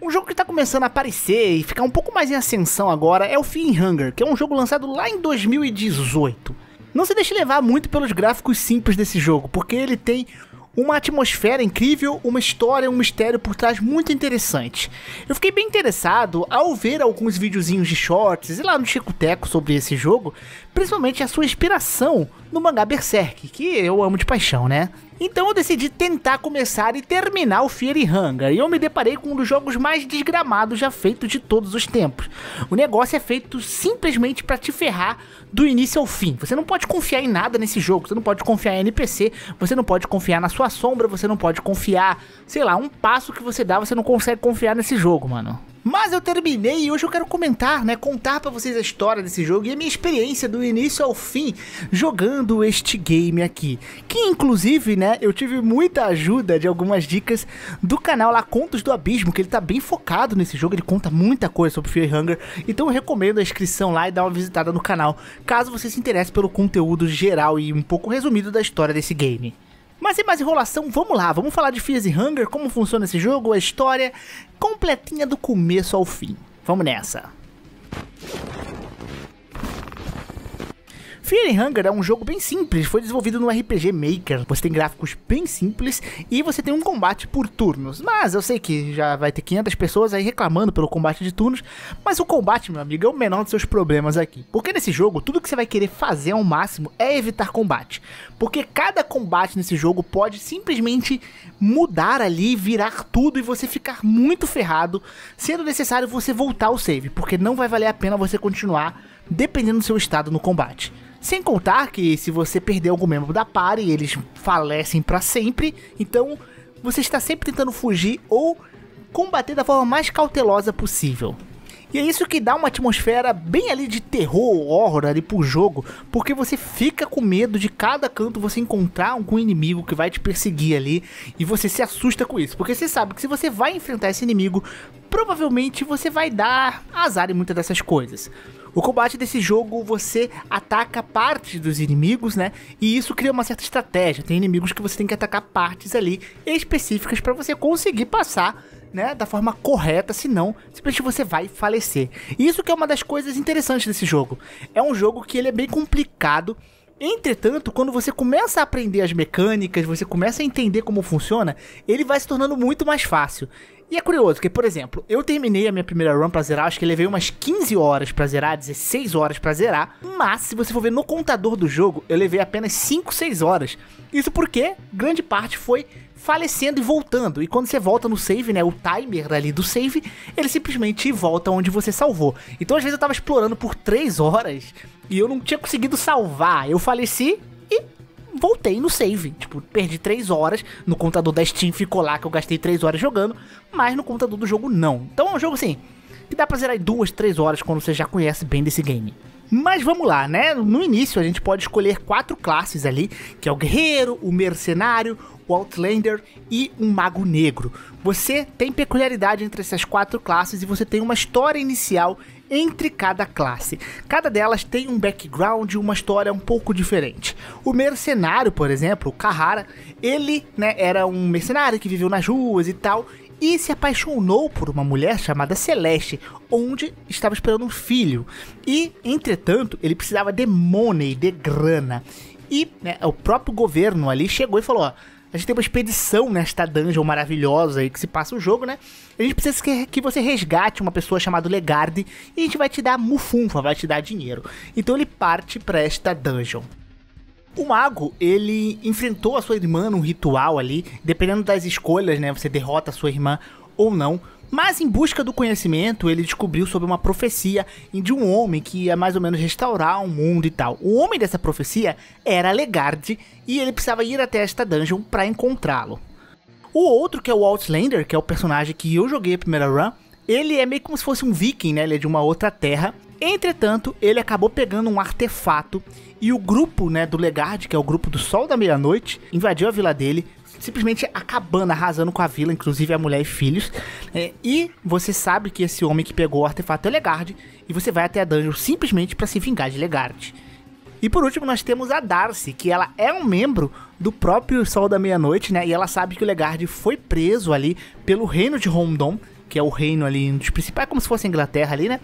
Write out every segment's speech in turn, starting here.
Um jogo que está começando a aparecer e ficar um pouco mais em ascensão agora é o Fear Hunger, que é um jogo lançado lá em 2018. Não se deixe levar muito pelos gráficos simples desse jogo, porque ele tem uma atmosfera incrível, uma história, um mistério por trás muito interessante. Eu fiquei bem interessado ao ver alguns videozinhos de shorts e lá no Chico Teco sobre esse jogo, principalmente a sua inspiração no mangá Berserk, que eu amo de paixão, né? Então eu decidi tentar começar e terminar o Fear e Hunger, e eu me deparei com um dos jogos mais desgramados já feitos de todos os tempos. O negócio é feito simplesmente para te ferrar do início ao fim. Você não pode confiar em nada nesse jogo, você não pode confiar em NPC, você não pode confiar na sua sombra, você não pode confiar, sei lá, um passo que você dá, você não consegue confiar nesse jogo, mano. Mas eu terminei e hoje eu quero comentar, né, contar para vocês a história desse jogo e a minha experiência do início ao fim jogando este game aqui. Que inclusive, né, eu tive muita ajuda de algumas dicas do canal lá Contos do Abismo, que ele tá bem focado nesse jogo, ele conta muita coisa sobre Fear Hunger. Então eu recomendo a inscrição lá e dar uma visitada no canal, caso você se interesse pelo conteúdo geral e um pouco resumido da história desse game. Mas sem mais enrolação, vamos lá, vamos falar de Fears e Hunger, como funciona esse jogo, a história completinha do começo ao fim. Vamos nessa! Fear and Hunger é um jogo bem simples, foi desenvolvido no RPG Maker. Você tem gráficos bem simples e você tem um combate por turnos. Mas eu sei que já vai ter 500 pessoas aí reclamando pelo combate de turnos, mas o combate, meu amigo, é o menor dos seus problemas aqui. Porque nesse jogo, tudo que você vai querer fazer ao máximo é evitar combate. Porque cada combate nesse jogo pode simplesmente mudar ali, virar tudo e você ficar muito ferrado, sendo necessário você voltar ao save, porque não vai valer a pena você continuar dependendo do seu estado no combate. Sem contar que se você perder algum membro da party, eles falecem para sempre. Então você está sempre tentando fugir ou combater da forma mais cautelosa possível. E é isso que dá uma atmosfera bem ali de terror, horror ali pro jogo, porque você fica com medo de cada canto você encontrar algum inimigo que vai te perseguir ali e você se assusta com isso, porque você sabe que se você vai enfrentar esse inimigo, provavelmente você vai dar azar em muitas dessas coisas. O combate desse jogo você ataca partes dos inimigos, né? E isso cria uma certa estratégia. Tem inimigos que você tem que atacar partes ali específicas para você conseguir passar né, da forma correta, senão simplesmente você vai falecer. isso que é uma das coisas interessantes desse jogo. É um jogo que ele é bem complicado, Entretanto, quando você começa a aprender as mecânicas, você começa a entender como funciona, ele vai se tornando muito mais fácil. E é curioso, que, por exemplo, eu terminei a minha primeira run pra zerar, acho que levei umas 15 horas pra zerar, 16 horas pra zerar. Mas, se você for ver no contador do jogo, eu levei apenas 5, 6 horas. Isso porque grande parte foi falecendo e voltando. E quando você volta no save, né, o timer ali do save, ele simplesmente volta onde você salvou. Então, às vezes eu tava explorando por 3 horas e eu não tinha conseguido salvar. Eu faleci, voltei no save. Tipo, perdi 3 horas. No computador da Steam ficou lá que eu gastei 3 horas jogando. Mas no computador do jogo não. Então é um jogo assim. Que dá pra zerar em 2, 3 horas quando você já conhece bem desse game. Mas vamos lá, né? No início a gente pode escolher quatro classes ali, que é o guerreiro, o mercenário, o outlander e um mago negro. Você tem peculiaridade entre essas quatro classes e você tem uma história inicial entre cada classe. Cada delas tem um background e uma história um pouco diferente. O mercenário, por exemplo, o Carrara, ele né, era um mercenário que viveu nas ruas e tal, e se apaixonou por uma mulher chamada Celeste, onde estava esperando um filho. E, entretanto, ele precisava de money, de grana. E né, o próprio governo ali chegou e falou: ó, a gente tem uma expedição nesta dungeon maravilhosa aí que se passa o jogo, né? A gente precisa que, que você resgate uma pessoa chamada Legarde e a gente vai te dar mufunfa, vai te dar dinheiro. Então ele parte para esta dungeon. O mago, ele enfrentou a sua irmã num ritual ali, dependendo das escolhas, né? Você derrota a sua irmã ou não. Mas em busca do conhecimento, ele descobriu sobre uma profecia de um homem que ia mais ou menos restaurar o mundo e tal. O homem dessa profecia era Legarde e ele precisava ir até esta dungeon para encontrá-lo. O outro, que é o Outlander, que é o personagem que eu joguei a primeira run, ele é meio como se fosse um viking, né? Ele é de uma outra terra. Entretanto, ele acabou pegando um artefato e o grupo, né, do Legard, que é o grupo do Sol da Meia-Noite, invadiu a vila dele, simplesmente acabando, arrasando com a vila, inclusive a mulher e filhos. É, e você sabe que esse homem que pegou o artefato é Legard, e você vai até a dungeon simplesmente para se vingar de Legard. E por último, nós temos a Darcy, que ela é um membro do próprio Sol da Meia-Noite, né? E ela sabe que o Legard foi preso ali pelo reino de Rondon, que é o reino ali dos principais, como se fosse a Inglaterra ali, né?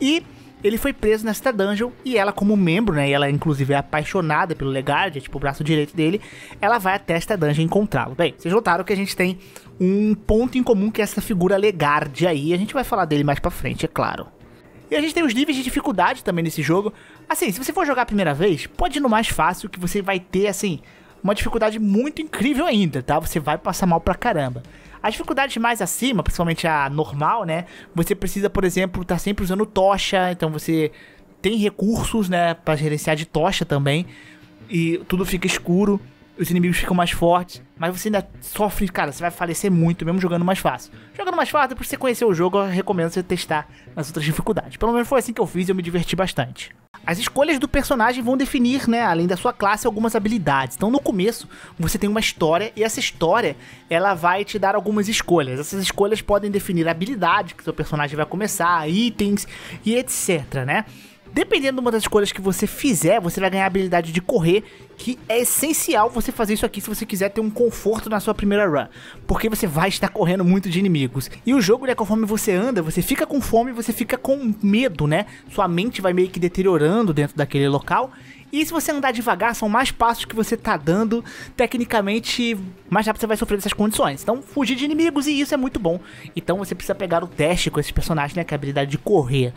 E ele foi preso nesta dungeon e ela, como membro, né? E ela inclusive é apaixonada pelo Legard, é tipo o braço direito dele. Ela vai até esta dungeon encontrá-lo. Bem, vocês notaram que a gente tem um ponto em comum que é essa figura Legard aí. A gente vai falar dele mais pra frente, é claro. E a gente tem os níveis de dificuldade também nesse jogo. Assim, se você for jogar a primeira vez, pode ir no mais fácil, que você vai ter, assim, uma dificuldade muito incrível ainda, tá? Você vai passar mal pra caramba. A dificuldade mais acima, principalmente a normal, né? Você precisa, por exemplo, estar tá sempre usando tocha, então você tem recursos, né, para gerenciar de tocha também. E tudo fica escuro os inimigos ficam mais fortes, mas você ainda sofre, cara, você vai falecer muito mesmo jogando mais fácil. Jogando mais fácil, depois você conhecer o jogo, eu recomendo você testar nas outras dificuldades. Pelo menos foi assim que eu fiz e eu me diverti bastante. As escolhas do personagem vão definir, né, além da sua classe, algumas habilidades. Então, no começo, você tem uma história e essa história, ela vai te dar algumas escolhas. Essas escolhas podem definir a habilidade que seu personagem vai começar, itens e etc, né? Dependendo de uma das escolhas que você fizer, você vai ganhar a habilidade de correr, que é essencial você fazer isso aqui se você quiser ter um conforto na sua primeira run, porque você vai estar correndo muito de inimigos. E o jogo, né, conforme você anda, você fica com fome, você fica com medo, né? Sua mente vai meio que deteriorando dentro daquele local e se você andar devagar, são mais passos que você tá dando, tecnicamente, mais rápido você vai sofrer dessas condições. Então, fugir de inimigos e isso é muito bom. Então, você precisa pegar o teste com esses personagens, né, que é a habilidade de correr.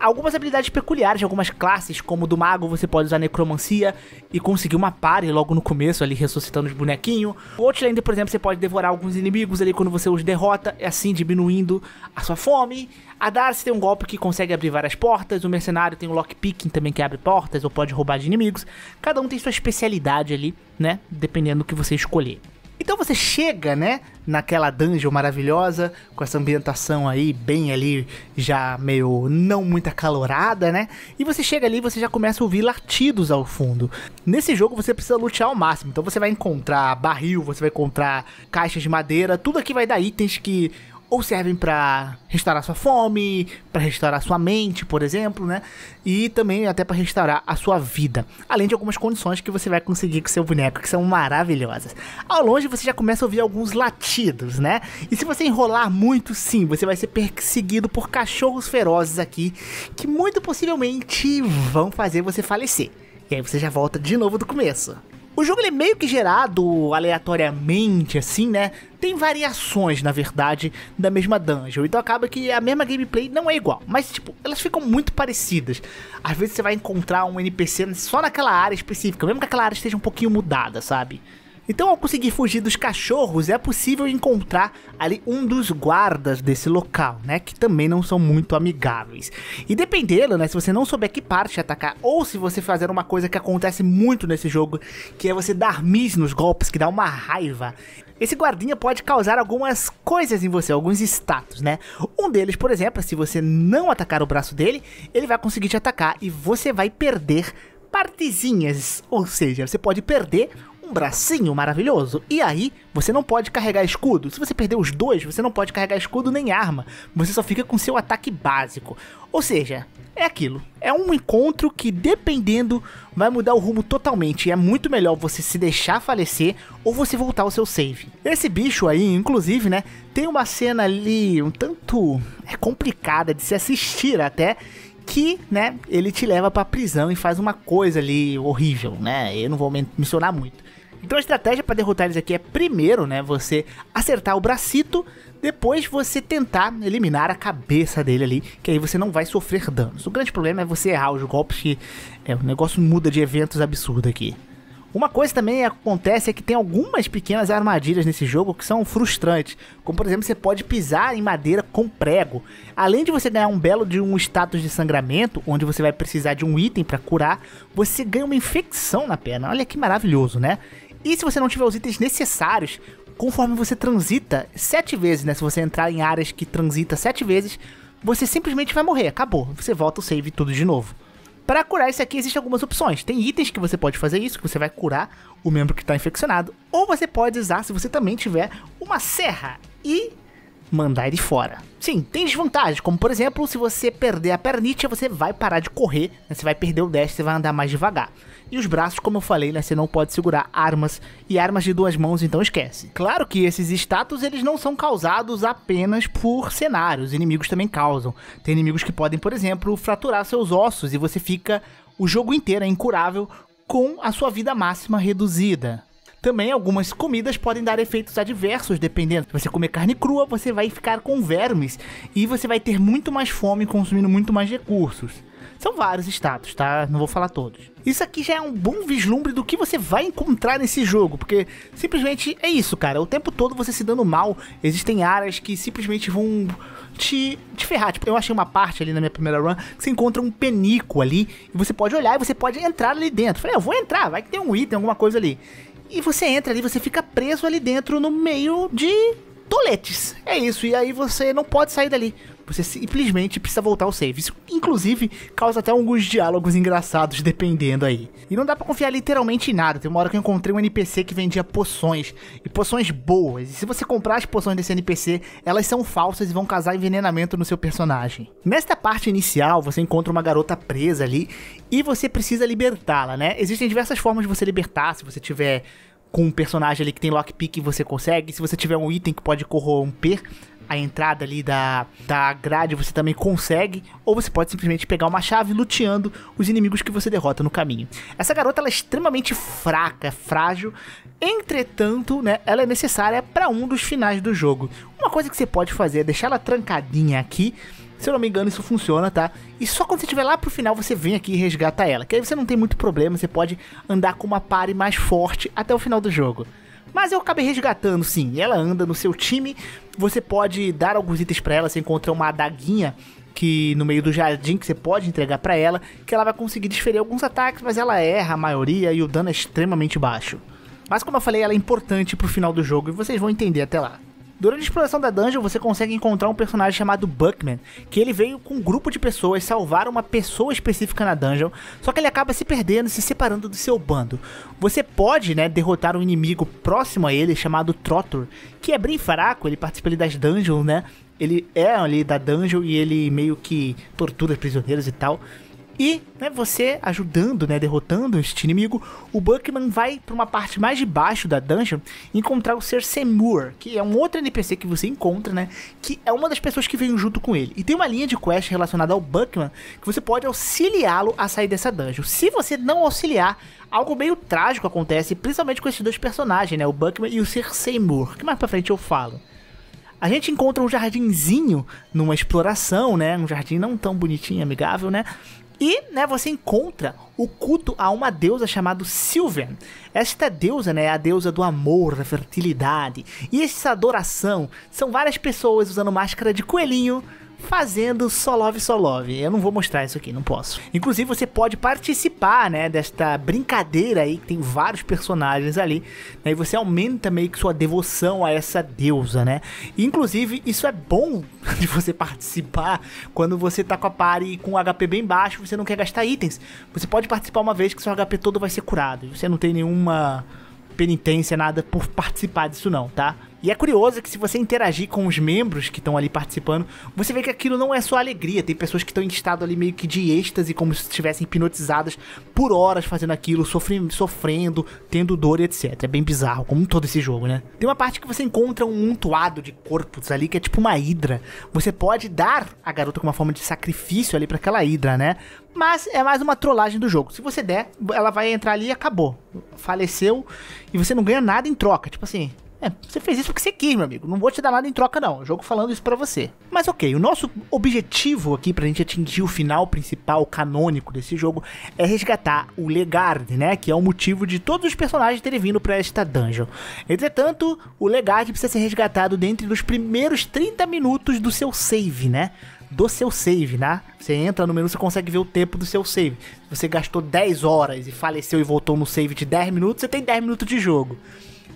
Algumas habilidades peculiares de algumas classes, como do mago, você pode usar necromancia e conseguir uma pare logo no começo ali ressuscitando os bonequinhos. O Outlander, por exemplo, você pode devorar alguns inimigos ali quando você os derrota, assim diminuindo a sua fome. A Darcy tem um golpe que consegue abrir várias portas, o mercenário tem um lockpicking também que abre portas ou pode roubar de inimigos. Cada um tem sua especialidade ali, né? Dependendo do que você escolher. Então você chega, né, naquela dungeon maravilhosa, com essa ambientação aí bem ali já meio não muito acalorada, né? E você chega ali, e você já começa a ouvir latidos ao fundo. Nesse jogo você precisa lutear ao máximo. Então você vai encontrar barril, você vai encontrar caixas de madeira, tudo aqui vai dar itens que ou servem para restaurar sua fome, para restaurar sua mente, por exemplo, né? E também até para restaurar a sua vida. Além de algumas condições que você vai conseguir com seu boneco, que são maravilhosas. Ao longe você já começa a ouvir alguns latidos, né? E se você enrolar muito, sim, você vai ser perseguido por cachorros ferozes aqui, que muito possivelmente vão fazer você falecer. E aí você já volta de novo do começo. O jogo é meio que gerado aleatoriamente, assim, né? Tem variações, na verdade, da mesma dungeon. Então acaba que a mesma gameplay não é igual. Mas, tipo, elas ficam muito parecidas. Às vezes você vai encontrar um NPC só naquela área específica, mesmo que aquela área esteja um pouquinho mudada, sabe? Então, ao conseguir fugir dos cachorros, é possível encontrar ali um dos guardas desse local, né? Que também não são muito amigáveis. E dependendo, né? Se você não souber que parte atacar, ou se você fazer uma coisa que acontece muito nesse jogo, que é você dar mis nos golpes, que dá uma raiva. Esse guardinha pode causar algumas coisas em você, alguns status, né? Um deles, por exemplo, é se você não atacar o braço dele, ele vai conseguir te atacar e você vai perder partezinhas, ou seja, você pode perder um bracinho maravilhoso. E aí, você não pode carregar escudo. Se você perder os dois, você não pode carregar escudo nem arma. Você só fica com seu ataque básico. Ou seja, é aquilo. É um encontro que, dependendo, vai mudar o rumo totalmente. é muito melhor você se deixar falecer ou você voltar ao seu save. Esse bicho aí, inclusive, né? Tem uma cena ali um tanto é complicada de se assistir até que, né, ele te leva pra prisão e faz uma coisa ali horrível, né? Eu não vou mencionar muito. Então a estratégia para derrotar eles aqui é primeiro, né, você acertar o bracito, depois você tentar eliminar a cabeça dele ali, que aí você não vai sofrer danos. O grande problema é você errar os golpes que é, o negócio muda de eventos absurdo aqui. Uma coisa também acontece é que tem algumas pequenas armadilhas nesse jogo que são frustrantes, como por exemplo você pode pisar em madeira com prego. Além de você ganhar um belo de um status de sangramento, onde você vai precisar de um item para curar, você ganha uma infecção na perna. Olha que maravilhoso, né? E se você não tiver os itens necessários, conforme você transita sete vezes, né? Se você entrar em áreas que transita sete vezes, você simplesmente vai morrer, acabou. Você volta o save tudo de novo. Para curar isso aqui existem algumas opções. Tem itens que você pode fazer isso, que você vai curar o membro que está infeccionado, ou você pode usar se você também tiver uma serra e mandar ele fora. Sim, tem desvantagens, como por exemplo, se você perder a pernitia, você vai parar de correr, né? você vai perder o dash, você vai andar mais devagar. E os braços, como eu falei, né, você não pode segurar armas e armas de duas mãos, então esquece. Claro que esses status eles não são causados apenas por cenários, inimigos também causam. Tem inimigos que podem, por exemplo, fraturar seus ossos e você fica o jogo inteiro é incurável com a sua vida máxima reduzida. Também algumas comidas podem dar efeitos adversos, dependendo. Se você comer carne crua, você vai ficar com vermes e você vai ter muito mais fome consumindo muito mais recursos. São vários status, tá? Não vou falar todos. Isso aqui já é um bom vislumbre do que você vai encontrar nesse jogo, porque simplesmente é isso, cara. O tempo todo você se dando mal, existem áreas que simplesmente vão te, te ferrar. Tipo, eu achei uma parte ali na minha primeira run que você encontra um penico ali, e você pode olhar e você pode entrar ali dentro. falei, ah, eu vou entrar, vai que tem um item, alguma coisa ali. E você entra ali, você fica preso ali dentro no meio de toletes. É isso, e aí você não pode sair dali. Você simplesmente precisa voltar ao save. Isso, inclusive, causa até alguns diálogos engraçados, dependendo aí. E não dá para confiar literalmente em nada. Tem uma hora que eu encontrei um NPC que vendia poções. E poções boas. E se você comprar as poções desse NPC, elas são falsas e vão causar envenenamento no seu personagem. Nesta parte inicial, você encontra uma garota presa ali e você precisa libertá-la, né? Existem diversas formas de você libertar, se você tiver com um personagem ali que tem lockpick você consegue, se você tiver um item que pode corromper a entrada ali da, da grade, você também consegue, ou você pode simplesmente pegar uma chave luteando os inimigos que você derrota no caminho. Essa garota ela é extremamente fraca, é frágil, entretanto, né, ela é necessária para um dos finais do jogo. Uma coisa que você pode fazer é deixar ela trancadinha aqui se eu não me engano, isso funciona, tá? E só quando você estiver lá pro final, você vem aqui e resgata ela. Que aí você não tem muito problema, você pode andar com uma pare mais forte até o final do jogo. Mas eu acabei resgatando, sim. Ela anda no seu time. Você pode dar alguns itens para ela. Você encontra uma adaguinha que no meio do jardim que você pode entregar para ela, que ela vai conseguir desferir alguns ataques, mas ela erra a maioria e o dano é extremamente baixo. Mas como eu falei, ela é importante pro final do jogo e vocês vão entender até lá. Durante a exploração da dungeon, você consegue encontrar um personagem chamado Buckman, que ele veio com um grupo de pessoas salvar uma pessoa específica na dungeon, só que ele acaba se perdendo, se separando do seu bando. Você pode, né, derrotar um inimigo próximo a ele chamado Trotor, que é bem fraco, ele participa ali das dungeons, né? Ele é ali da dungeon e ele meio que tortura prisioneiros e tal. E né, você ajudando, né, derrotando este inimigo, o Buckman vai para uma parte mais de baixo da dungeon encontrar o Ser Semur, que é um outro NPC que você encontra, né, que é uma das pessoas que vem junto com ele. E tem uma linha de quest relacionada ao Buckman que você pode auxiliá-lo a sair dessa dungeon. Se você não auxiliar, algo meio trágico acontece, principalmente com esses dois personagens, né, o Buckman e o Ser Semur, que mais para frente eu falo a gente encontra um jardinzinho numa exploração, né? Um jardim não tão bonitinho, amigável, né? E né, você encontra o culto a uma deusa chamada Sylvan. Esta deusa né, é a deusa do amor, da fertilidade. E essa adoração são várias pessoas usando máscara de coelhinho fazendo Solove Solove. Eu não vou mostrar isso aqui, não posso. Inclusive, você pode participar, né, desta brincadeira aí, que tem vários personagens ali, né, e você aumenta meio que sua devoção a essa deusa, né. E, inclusive, isso é bom de você participar quando você tá com a party com HP bem baixo, você não quer gastar itens. Você pode participar uma vez que seu HP todo vai ser curado, você não tem nenhuma penitência, nada por participar disso não, tá? E é curioso que se você interagir com os membros que estão ali participando, você vê que aquilo não é só alegria. Tem pessoas que estão em estado ali meio que de êxtase, como se estivessem hipnotizadas por horas fazendo aquilo, sofrendo, sofrendo, tendo dor, etc. É bem bizarro, como todo esse jogo, né? Tem uma parte que você encontra um montuado de corpos ali que é tipo uma hidra. Você pode dar a garota como uma forma de sacrifício ali para aquela hidra, né? Mas é mais uma trollagem do jogo. Se você der, ela vai entrar ali e acabou. Faleceu e você não ganha nada em troca. Tipo assim, é, você fez isso porque você quis, meu amigo. Não vou te dar nada em troca, não. Jogo falando isso para você. Mas ok, o nosso objetivo aqui pra gente atingir o final principal, canônico desse jogo, é resgatar o Legard, né? Que é o motivo de todos os personagens terem vindo pra esta dungeon. Entretanto, o Legard precisa ser resgatado dentro dos primeiros 30 minutos do seu save, né? do seu save, né? Você entra no menu, você consegue ver o tempo do seu save. Se você gastou 10 horas e faleceu e voltou no save de 10 minutos, você tem 10 minutos de jogo.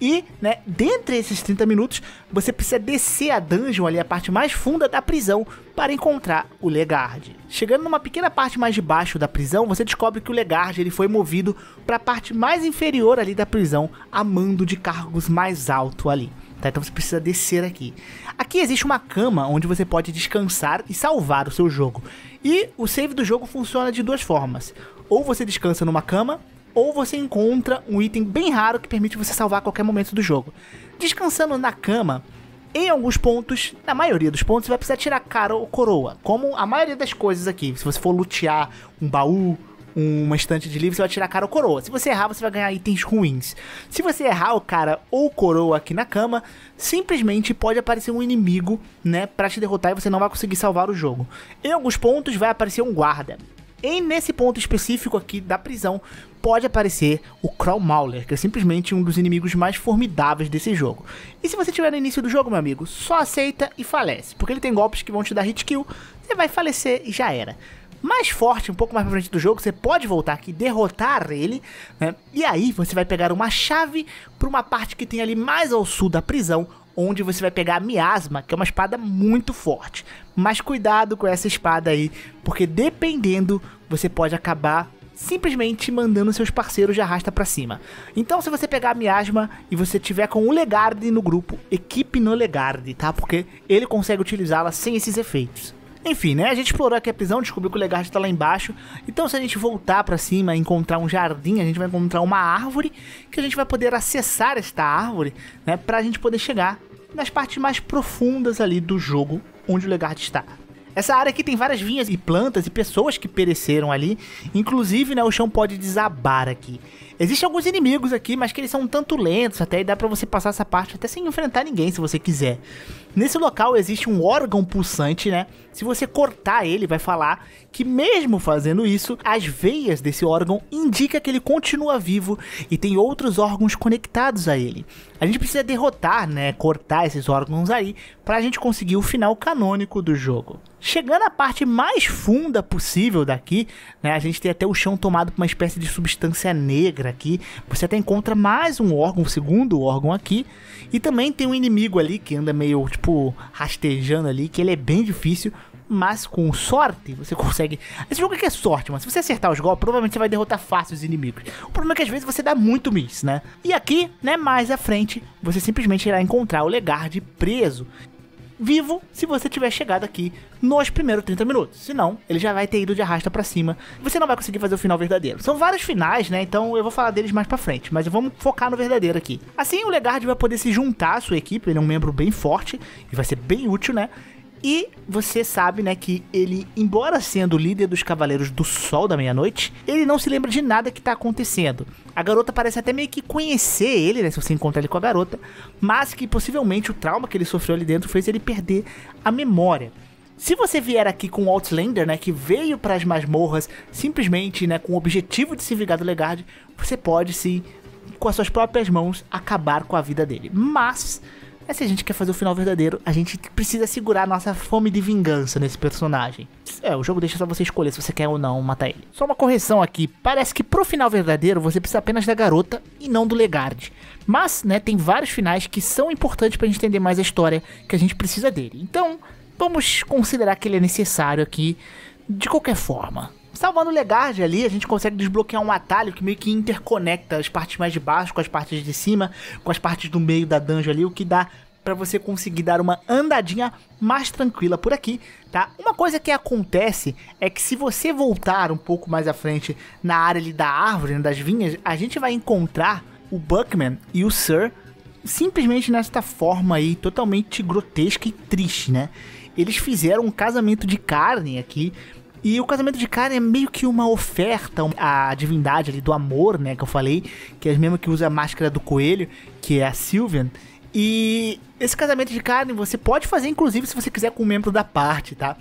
E, né, dentre esses 30 minutos, você precisa descer a dungeon ali, a parte mais funda da prisão, para encontrar o Legard. Chegando numa pequena parte mais de baixo da prisão, você descobre que o Legard ele foi movido para a parte mais inferior ali da prisão, a mando de cargos mais alto ali. Tá, então você precisa descer aqui. Aqui existe uma cama onde você pode descansar e salvar o seu jogo. E o save do jogo funciona de duas formas. Ou você descansa numa cama, ou você encontra um item bem raro que permite você salvar a qualquer momento do jogo. Descansando na cama, em alguns pontos, na maioria dos pontos, você vai precisar tirar cara ou coroa. Como a maioria das coisas aqui, se você for lutear um baú, uma estante de livro, você vai tirar cara ou coroa. Se você errar, você vai ganhar itens ruins. Se você errar o cara ou coroa aqui na cama, simplesmente pode aparecer um inimigo, né, para te derrotar e você não vai conseguir salvar o jogo. Em alguns pontos vai aparecer um guarda. E nesse ponto específico aqui da prisão, pode aparecer o Crawl Mauler, que é simplesmente um dos inimigos mais formidáveis desse jogo. E se você estiver no início do jogo, meu amigo, só aceita e falece, porque ele tem golpes que vão te dar hit kill, você vai falecer e já era. Mais forte, um pouco mais pra frente do jogo, você pode voltar aqui derrotar ele, né? E aí você vai pegar uma chave para uma parte que tem ali mais ao sul da prisão, onde você vai pegar a miasma, que é uma espada muito forte. Mas cuidado com essa espada aí, porque dependendo, você pode acabar simplesmente mandando seus parceiros de arrasta para cima. Então, se você pegar a miasma e você tiver com o Legarde no grupo, equipe no Legarde, tá? Porque ele consegue utilizá-la sem esses efeitos. Enfim, né? A gente explorou aqui a prisão, descobriu que o Legarde tá lá embaixo. Então, se a gente voltar para cima e encontrar um jardim, a gente vai encontrar uma árvore que a gente vai poder acessar esta árvore, né? Pra gente poder chegar nas partes mais profundas ali do jogo onde o Legarde está. Essa área aqui tem várias vinhas e plantas e pessoas que pereceram ali. Inclusive, né, o chão pode desabar aqui. Existem alguns inimigos aqui, mas que eles são um tanto lentos até e dá pra você passar essa parte até sem enfrentar ninguém se você quiser. Nesse local existe um órgão pulsante, né? Se você cortar ele, vai falar que mesmo fazendo isso, as veias desse órgão indica que ele continua vivo e tem outros órgãos conectados a ele. A gente precisa derrotar, né, cortar esses órgãos aí para a gente conseguir o final canônico do jogo. Chegando à parte mais funda possível daqui, né, a gente tem até o chão tomado por uma espécie de substância negra aqui. Você até encontra mais um órgão, um segundo órgão aqui, e também tem um inimigo ali que anda meio tipo, tipo, rastejando ali, que ele é bem difícil, mas com sorte você consegue. Esse jogo aqui é sorte, mas se você acertar os golpes, provavelmente você vai derrotar fácil os inimigos. O problema é que às vezes você dá muito miss, né? E aqui, né, mais à frente, você simplesmente irá encontrar o Legard preso vivo se você tiver chegado aqui nos primeiros 30 minutos. Senão, ele já vai ter ido de arrasta para cima. Você não vai conseguir fazer o final verdadeiro. São vários finais, né? Então eu vou falar deles mais para frente, mas vamos focar no verdadeiro aqui. Assim, o Legard vai poder se juntar à sua equipe, ele é um membro bem forte e vai ser bem útil, né? E você sabe, né, que ele, embora sendo o líder dos Cavaleiros do Sol da Meia-Noite, ele não se lembra de nada que tá acontecendo. A garota parece até meio que conhecer ele, né, se você encontrar ele com a garota, mas que possivelmente o trauma que ele sofreu ali dentro fez ele perder a memória. Se você vier aqui com o Outlander, né, que veio para as masmorras simplesmente, né, com o objetivo de se vingar do Legarde, você pode sim, com as suas próprias mãos, acabar com a vida dele. Mas mas se a gente quer fazer o final verdadeiro, a gente precisa segurar a nossa fome de vingança nesse personagem. É, o jogo deixa só você escolher se você quer ou não matar ele. Só uma correção aqui, parece que pro final verdadeiro você precisa apenas da garota e não do Legard. Mas, né, tem vários finais que são importantes pra gente entender mais a história que a gente precisa dele. Então, vamos considerar que ele é necessário aqui de qualquer forma. Salvando o Legarde ali, a gente consegue desbloquear um atalho que meio que interconecta as partes mais de baixo com as partes de cima, com as partes do meio da dungeon ali, o que dá para você conseguir dar uma andadinha mais tranquila por aqui, tá? Uma coisa que acontece é que se você voltar um pouco mais à frente na área ali da árvore, né, das vinhas, a gente vai encontrar o Buckman e o Sir simplesmente nesta forma aí totalmente grotesca e triste, né? Eles fizeram um casamento de carne aqui e o casamento de Karen é meio que uma oferta à divindade ali do amor, né? Que eu falei, que é a mesma que usa a máscara do coelho, que é a Sylvian. E esse casamento de Karen você pode fazer, inclusive, se você quiser com um membro da parte, tá?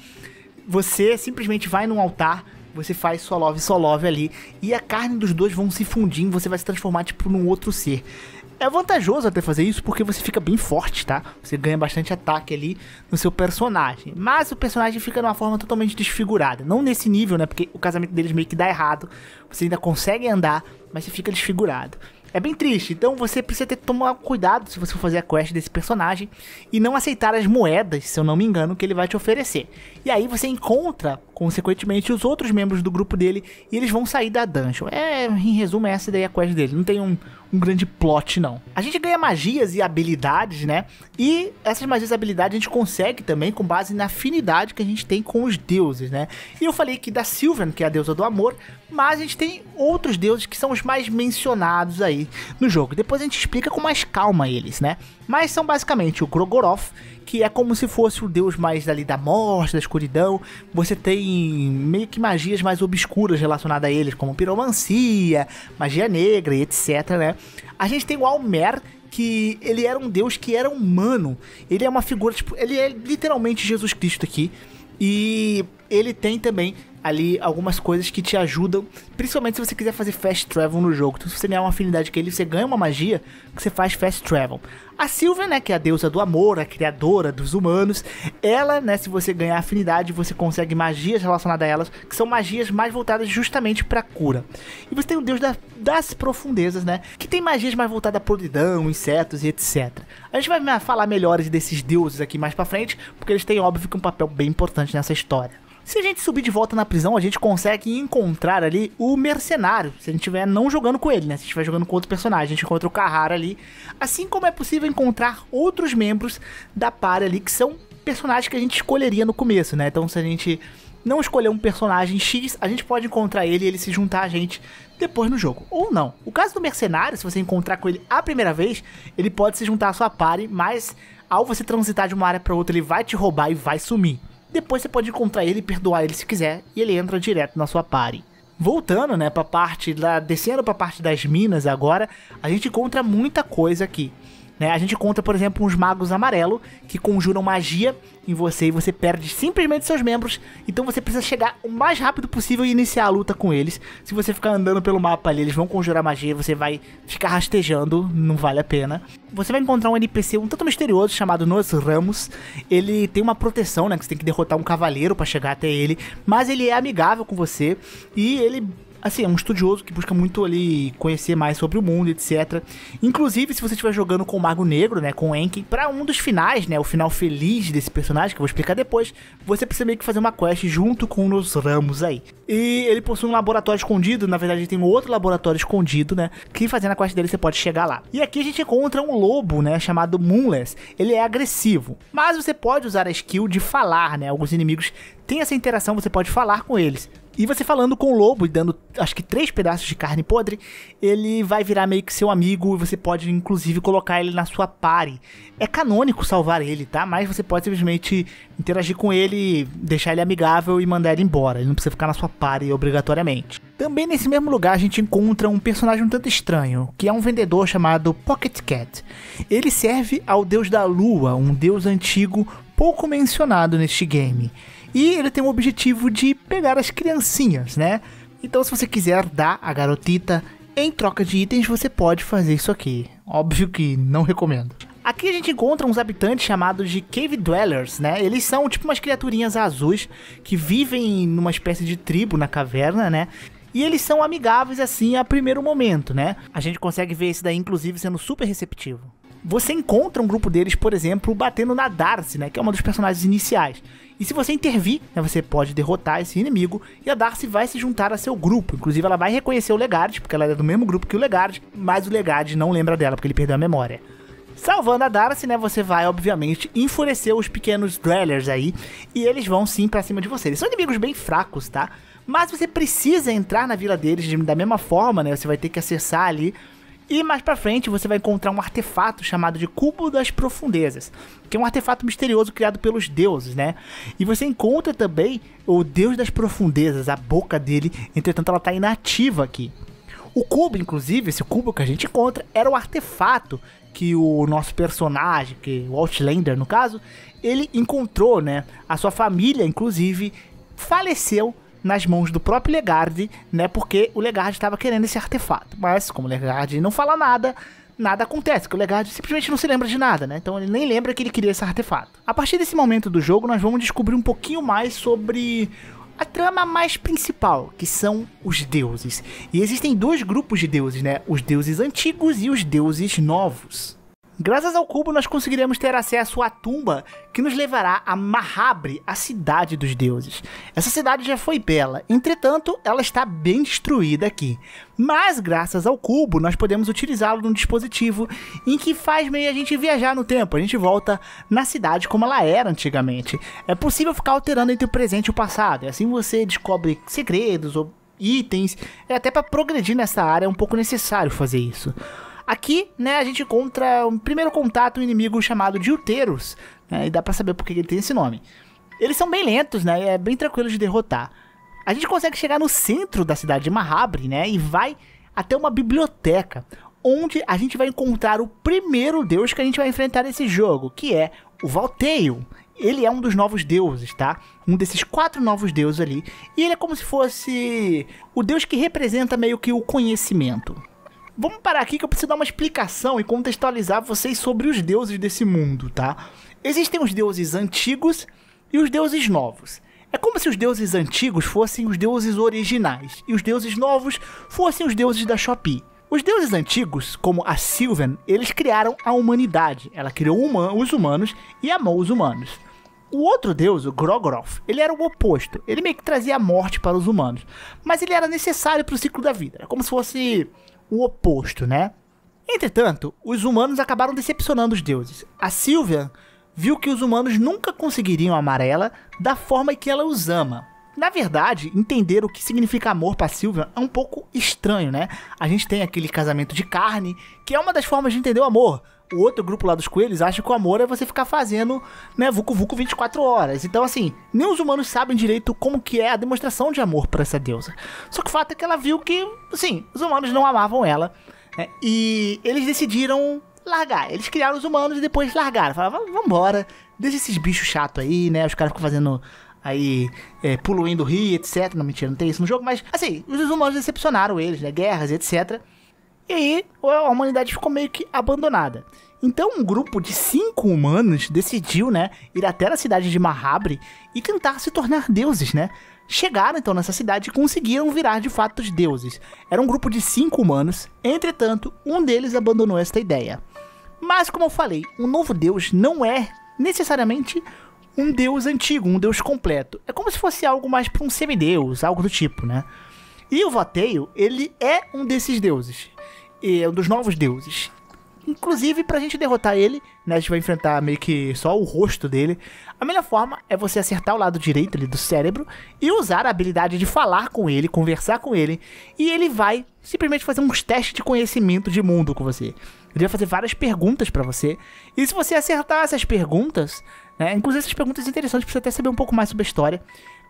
Você simplesmente vai num altar, você faz sua love, sua love ali, e a carne dos dois vão se fundindo, você vai se transformar, tipo, num outro ser. É vantajoso até fazer isso porque você fica bem forte, tá? Você ganha bastante ataque ali no seu personagem. Mas o personagem fica de uma forma totalmente desfigurada. Não nesse nível, né? Porque o casamento deles meio que dá errado. Você ainda consegue andar, mas você fica desfigurado. É bem triste, então você precisa ter que tomar cuidado se você for fazer a quest desse personagem e não aceitar as moedas, se eu não me engano, que ele vai te oferecer. E aí você encontra, consequentemente, os outros membros do grupo dele e eles vão sair da dungeon. É, em resumo, é essa é a quest dele. Não tem um, um grande plot, não. A gente ganha magias e habilidades, né? E essas magias e habilidades a gente consegue também com base na afinidade que a gente tem com os deuses, né? E eu falei que da Sylvan, que é a deusa do amor, mas a gente tem outros deuses que são os mais mencionados aí no jogo. Depois a gente explica com mais calma eles, né? Mas são basicamente o Krogoroth, que é como se fosse o deus mais ali da morte, da escuridão. Você tem meio que magias mais obscuras relacionadas a eles, como piromancia, magia negra e etc, né? A gente tem o Almer, que ele era um deus que era humano. Ele é uma figura, tipo, ele é literalmente Jesus Cristo aqui. E ele tem também ali algumas coisas que te ajudam, principalmente se você quiser fazer fast travel no jogo. Então, se você ganhar uma afinidade com ele, você ganha uma magia que você faz fast travel. A Sylvia, né, que é a deusa do amor, a criadora dos humanos, ela, né, se você ganhar afinidade, você consegue magias relacionadas a elas, que são magias mais voltadas justamente para cura. E você tem o deus da, das profundezas, né, que tem magias mais voltadas a podridão, insetos e etc. A gente vai falar melhores desses deuses aqui mais para frente, porque eles têm, óbvio, que um papel bem importante nessa história. Se a gente subir de volta na prisão, a gente consegue encontrar ali o mercenário. Se a gente estiver não jogando com ele, né? Se a gente estiver jogando com outro personagem, a gente encontra o Carrara ali. Assim como é possível encontrar outros membros da par ali, que são personagens que a gente escolheria no começo, né? Então se a gente não escolher um personagem X, a gente pode encontrar ele e ele se juntar a gente depois no jogo, ou não. O caso do mercenário, se você encontrar com ele a primeira vez, ele pode se juntar à sua party, mas ao você transitar de uma área para outra, ele vai te roubar e vai sumir. Depois você pode encontrar ele e perdoar ele se quiser, e ele entra direto na sua party. Voltando, né, pra parte lá, descendo pra parte das minas agora, a gente encontra muita coisa aqui. Né? A gente conta, por exemplo, uns magos amarelo que conjuram magia em você e você perde simplesmente seus membros. Então você precisa chegar o mais rápido possível e iniciar a luta com eles. Se você ficar andando pelo mapa ali, eles vão conjurar magia, você vai ficar rastejando, não vale a pena. Você vai encontrar um NPC um tanto misterioso chamado Nos Ramos. Ele tem uma proteção, né? Que você tem que derrotar um cavaleiro para chegar até ele, mas ele é amigável com você e ele assim, é um estudioso que busca muito ali conhecer mais sobre o mundo, etc. Inclusive, se você estiver jogando com o Mago Negro, né, com o Enki, para um dos finais, né, o final feliz desse personagem, que eu vou explicar depois, você precisa meio que fazer uma quest junto com os Ramos aí. E ele possui um laboratório escondido, na verdade tem um outro laboratório escondido, né, que fazendo a quest dele você pode chegar lá. E aqui a gente encontra um lobo, né, chamado Moonless. Ele é agressivo, mas você pode usar a skill de falar, né, alguns inimigos têm essa interação, você pode falar com eles. E você falando com o lobo e dando, acho que três pedaços de carne podre, ele vai virar meio que seu amigo e você pode, inclusive, colocar ele na sua pare. É canônico salvar ele, tá? Mas você pode simplesmente interagir com ele, deixar ele amigável e mandar ele embora. Ele não precisa ficar na sua pare obrigatoriamente. Também nesse mesmo lugar a gente encontra um personagem um tanto estranho, que é um vendedor chamado Pocket Cat. Ele serve ao deus da lua, um deus antigo pouco mencionado neste game. E ele tem o objetivo de pegar as criancinhas, né? Então se você quiser dar a garotita em troca de itens, você pode fazer isso aqui. Óbvio que não recomendo. Aqui a gente encontra uns habitantes chamados de Cave Dwellers, né? Eles são tipo umas criaturinhas azuis que vivem numa espécie de tribo na caverna, né? E eles são amigáveis assim a primeiro momento, né? A gente consegue ver esse daí, inclusive, sendo super receptivo. Você encontra um grupo deles, por exemplo, batendo na Darcy, né? Que é uma dos personagens iniciais. E se você intervir, né, você pode derrotar esse inimigo e a Darcy vai se juntar a seu grupo. Inclusive, ela vai reconhecer o Legard, porque ela é do mesmo grupo que o Legard, mas o Legard não lembra dela, porque ele perdeu a memória. Salvando a Darcy, né, você vai, obviamente, enfurecer os pequenos Drellers aí, e eles vão sim para cima de você. Eles são inimigos bem fracos, tá? Mas você precisa entrar na vila deles da mesma forma, né? Você vai ter que acessar ali. E mais pra frente você vai encontrar um artefato chamado de Cubo das Profundezas, que é um artefato misterioso criado pelos deuses, né? E você encontra também o Deus das Profundezas, a boca dele, entretanto ela tá inativa aqui. O cubo, inclusive, esse cubo que a gente encontra, era o artefato que o nosso personagem, que o Outlander no caso, ele encontrou, né? A sua família, inclusive, faleceu nas mãos do próprio Legarde, né? Porque o Legarde estava querendo esse artefato. Mas, como o Legarde não fala nada, nada acontece, que o Legarde simplesmente não se lembra de nada, né? Então ele nem lembra que ele queria esse artefato. A partir desse momento do jogo, nós vamos descobrir um pouquinho mais sobre a trama mais principal, que são os deuses. E existem dois grupos de deuses, né? Os deuses antigos e os deuses novos. Graças ao cubo, nós conseguiremos ter acesso à tumba que nos levará a Mahabre, a cidade dos deuses. Essa cidade já foi bela, entretanto, ela está bem destruída aqui. Mas, graças ao cubo, nós podemos utilizá-lo num dispositivo em que faz meio a gente viajar no tempo. A gente volta na cidade como ela era antigamente. É possível ficar alterando entre o presente e o passado, e é assim você descobre segredos ou itens. É até para progredir nessa área é um pouco necessário fazer isso. Aqui, né, a gente encontra um primeiro contato um inimigo chamado de Uteros, né, e dá para saber porque ele tem esse nome. Eles são bem lentos, né, e é bem tranquilo de derrotar. A gente consegue chegar no centro da cidade de Mahabri, né, e vai até uma biblioteca, onde a gente vai encontrar o primeiro deus que a gente vai enfrentar nesse jogo, que é o Valteio. Ele é um dos novos deuses, tá? Um desses quatro novos deuses ali. E ele é como se fosse o deus que representa meio que o conhecimento. Vamos parar aqui que eu preciso dar uma explicação e contextualizar vocês sobre os deuses desse mundo, tá? Existem os deuses antigos e os deuses novos. É como se os deuses antigos fossem os deuses originais e os deuses novos fossem os deuses da Shopee. Os deuses antigos, como a Sylvan, eles criaram a humanidade. Ela criou os humanos e amou os humanos. O outro deus, o Grogoroth, ele era o oposto. Ele meio que trazia a morte para os humanos. Mas ele era necessário para o ciclo da vida. É como se fosse o oposto, né? Entretanto, os humanos acabaram decepcionando os deuses. A Sylvia viu que os humanos nunca conseguiriam amar ela da forma que ela os ama. Na verdade, entender o que significa amor para Sylvia é um pouco estranho, né? A gente tem aquele casamento de carne, que é uma das formas de entender o amor o outro grupo lá dos coelhos acha que o amor é você ficar fazendo, né, Vucu Vucu 24 horas. Então, assim, nem os humanos sabem direito como que é a demonstração de amor para essa deusa. Só que o fato é que ela viu que, sim, os humanos não amavam ela. Né, e eles decidiram largar. Eles criaram os humanos e depois largaram. Falaram, vambora, deixa esses bichos chato aí, né? Os caras ficam fazendo aí é, poluindo o rio, etc. Não, mentira, não tem isso no jogo, mas assim, os humanos decepcionaram eles, né? Guerras, etc. E aí a humanidade ficou meio que abandonada. Então um grupo de cinco humanos decidiu, né, ir até a cidade de Mahabre e tentar se tornar deuses, né? Chegaram então nessa cidade e conseguiram virar de fato os deuses. Era um grupo de cinco humanos, entretanto, um deles abandonou esta ideia. Mas como eu falei, um novo deus não é necessariamente um deus antigo, um deus completo. É como se fosse algo mais para um semideus, algo do tipo, né? E o Vateio, ele é um desses deuses. E é um dos novos deuses. Inclusive, pra gente derrotar ele, né? A gente vai enfrentar meio que só o rosto dele. A melhor forma é você acertar o lado direito ali do cérebro e usar a habilidade de falar com ele, conversar com ele. E ele vai simplesmente fazer uns testes de conhecimento de mundo com você. Ele vai fazer várias perguntas para você. E se você acertar essas perguntas, né? Inclusive essas perguntas interessantes pra você até saber um pouco mais sobre a história.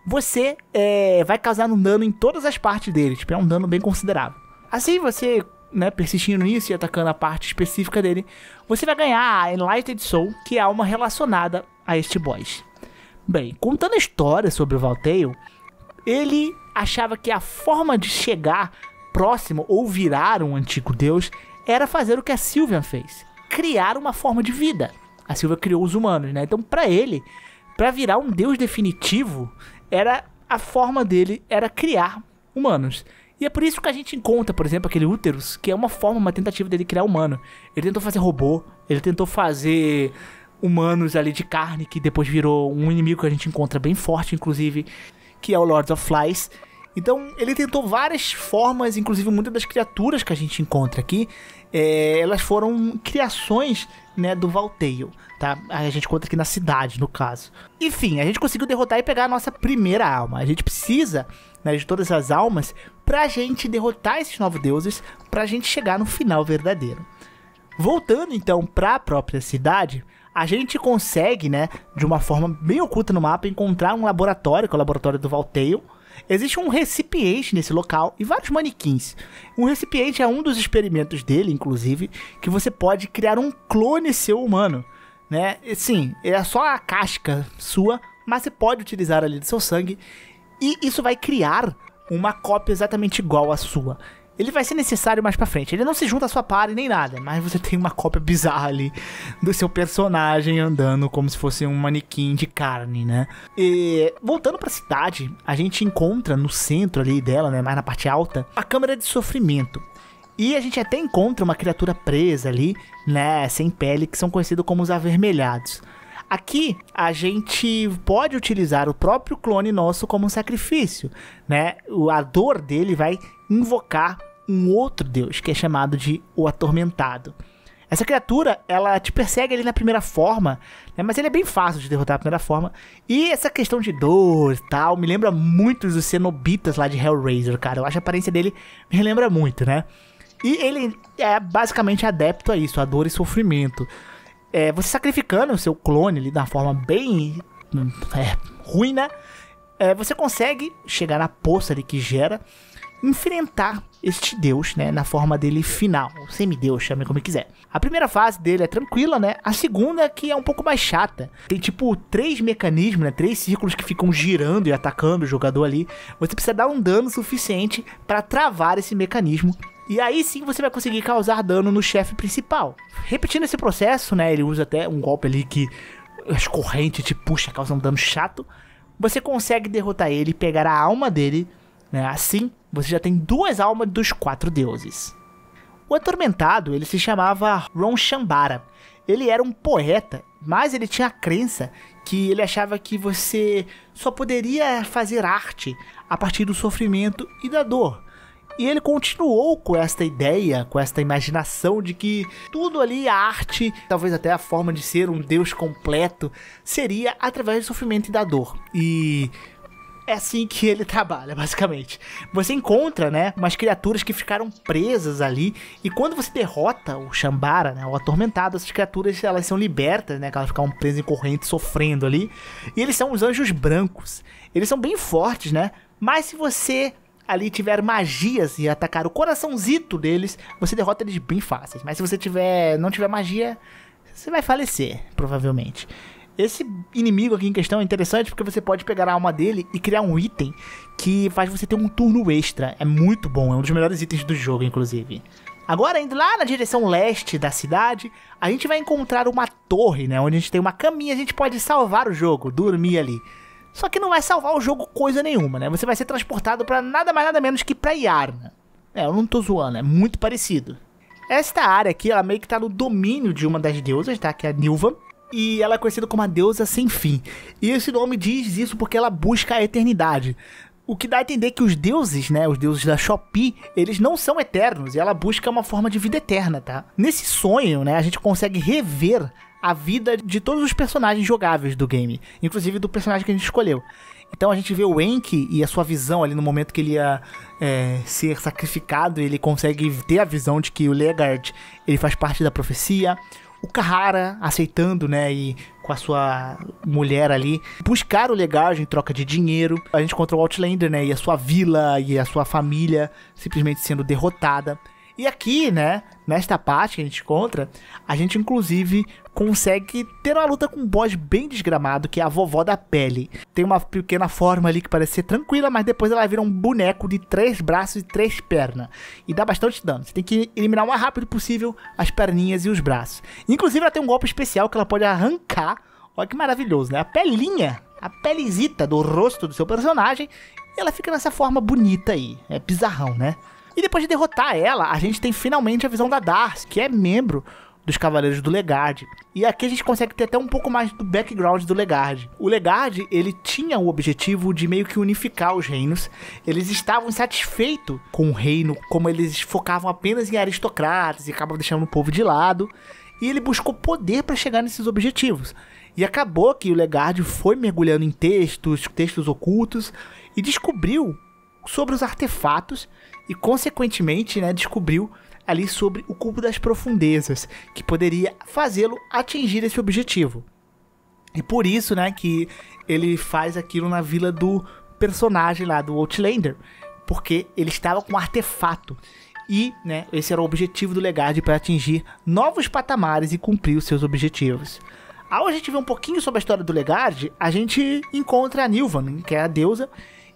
Você é, vai causar um dano em todas as partes dele. Tipo, é um dano bem considerável. Assim você né, persistindo nisso e atacando a parte específica dele, você vai ganhar a Enlightened Soul, que é a alma relacionada a este boss. Bem, contando a história sobre o Valteio, ele achava que a forma de chegar próximo ou virar um antigo deus era fazer o que a Sylvian fez, criar uma forma de vida. A Sylvia criou os humanos, né? Então, para ele, para virar um deus definitivo, era a forma dele era criar humanos. E é por isso que a gente encontra, por exemplo, aquele úteros, que é uma forma, uma tentativa dele criar humano. Ele tentou fazer robô, ele tentou fazer humanos ali de carne, que depois virou um inimigo que a gente encontra bem forte, inclusive, que é o Lord of Flies. Então, ele tentou várias formas, inclusive muitas das criaturas que a gente encontra aqui, é, elas foram criações né, do Valteio, tá? A gente encontra aqui na cidade, no caso. Enfim, a gente conseguiu derrotar e pegar a nossa primeira alma. A gente precisa né, de todas as almas, pra gente derrotar esses novos deuses, pra gente chegar no final verdadeiro. Voltando então para a própria cidade, a gente consegue, né, de uma forma bem oculta no mapa, encontrar um laboratório, que é o laboratório do Valteio. Existe um recipiente nesse local e vários manequins. Um recipiente é um dos experimentos dele, inclusive, que você pode criar um clone seu humano, né? sim, é só a casca sua, mas você pode utilizar ali do seu sangue e isso vai criar uma cópia exatamente igual à sua. Ele vai ser necessário mais pra frente. Ele não se junta à sua party nem nada, mas você tem uma cópia bizarra ali do seu personagem andando como se fosse um manequim de carne, né? E voltando pra cidade, a gente encontra no centro ali dela, né, mais na parte alta, a câmara de sofrimento. E a gente até encontra uma criatura presa ali, né, sem pele, que são conhecidos como os avermelhados. Aqui a gente pode utilizar o próprio clone nosso como um sacrifício, né? A dor dele vai invocar um outro deus que é chamado de o atormentado. Essa criatura, ela te persegue ali na primeira forma, né? mas ele é bem fácil de derrotar na primeira forma. E essa questão de dor e tal, me lembra muito dos cenobitas lá de Hellraiser, cara. Eu acho a aparência dele me lembra muito, né? E ele é basicamente adepto a isso, a dor e sofrimento é, você sacrificando o seu clone ali de uma forma bem é, ruim, né? É, você consegue chegar na poça ali que gera, enfrentar este deus, né? Na forma dele final, ou semideus, chame como quiser. A primeira fase dele é tranquila, né? A segunda é que é um pouco mais chata. Tem tipo três mecanismos, né? Três círculos que ficam girando e atacando o jogador ali. Você precisa dar um dano suficiente para travar esse mecanismo e aí sim você vai conseguir causar dano no chefe principal. Repetindo esse processo, né? Ele usa até um golpe ali que as correntes te puxa, causa um dano chato. Você consegue derrotar ele e pegar a alma dele, né? Assim, você já tem duas almas dos quatro deuses. O atormentado, ele se chamava Ron Shambara Ele era um poeta, mas ele tinha a crença que ele achava que você só poderia fazer arte a partir do sofrimento e da dor. E ele continuou com esta ideia, com esta imaginação de que tudo ali, a arte, talvez até a forma de ser um deus completo, seria através do sofrimento e da dor. E é assim que ele trabalha, basicamente. Você encontra, né, umas criaturas que ficaram presas ali, e quando você derrota o Shambara, né, o atormentado, essas criaturas, elas são libertas, né, que elas ficam presas em corrente, sofrendo ali, e eles são os anjos brancos. Eles são bem fortes, né, mas se você ali tiver magias e atacar o coraçãozito deles, você derrota eles bem fáceis. Mas se você tiver, não tiver magia, você vai falecer, provavelmente. Esse inimigo aqui em questão é interessante porque você pode pegar a alma dele e criar um item que faz você ter um turno extra. É muito bom, é um dos melhores itens do jogo, inclusive. Agora, indo lá na direção leste da cidade, a gente vai encontrar uma torre, né? Onde a gente tem uma caminha, a gente pode salvar o jogo, dormir ali. Só que não vai salvar o jogo coisa nenhuma, né? Você vai ser transportado para nada mais nada menos que pra Yarna. É, eu não tô zoando, é muito parecido. Esta área aqui, ela meio que tá no domínio de uma das deusas, tá? Que é a Nilva. E ela é conhecida como a deusa sem fim. E esse nome diz isso porque ela busca a eternidade. O que dá a entender que os deuses, né, os deuses da Shopee, eles não são eternos e ela busca uma forma de vida eterna, tá? Nesse sonho, né, a gente consegue rever a vida de todos os personagens jogáveis do game, inclusive do personagem que a gente escolheu. Então a gente vê o Enki e a sua visão ali no momento que ele ia é, ser sacrificado, ele consegue ter a visão de que o Legard ele faz parte da profecia. O Carrara aceitando, né, e com a sua mulher ali, buscar o Legard em troca de dinheiro. A gente encontra o Outlander, né, e a sua vila e a sua família simplesmente sendo derrotada. E aqui, né, Nesta parte que a gente encontra, a gente inclusive consegue ter uma luta com um boss bem desgramado, que é a vovó da pele. Tem uma pequena forma ali que parece ser tranquila, mas depois ela vira um boneco de três braços e três pernas. E dá bastante dano. Você tem que eliminar o mais rápido possível as perninhas e os braços. Inclusive ela tem um golpe especial que ela pode arrancar. Olha que maravilhoso, né? A pelinha, a pelezita do rosto do seu personagem, ela fica nessa forma bonita aí. É bizarrão, né? E depois de derrotar ela, a gente tem finalmente a visão da Darcy, que é membro dos Cavaleiros do Legarde. E aqui a gente consegue ter até um pouco mais do background do Legarde. O Legarde ele tinha o objetivo de meio que unificar os reinos. Eles estavam insatisfeitos com o reino, como eles focavam apenas em aristocratas e acabavam deixando o povo de lado. E ele buscou poder para chegar nesses objetivos. E acabou que o Legarde foi mergulhando em textos, textos ocultos, e descobriu sobre os artefatos e, consequentemente, né, descobriu ali sobre o cubo das profundezas, que poderia fazê-lo atingir esse objetivo. E por isso, né, que ele faz aquilo na vila do personagem lá do Outlander, porque ele estava com um artefato e, né, esse era o objetivo do Legard para atingir novos patamares e cumprir os seus objetivos. Ao a gente ver um pouquinho sobre a história do Legard, a gente encontra a Nilvan, né, que é a deusa,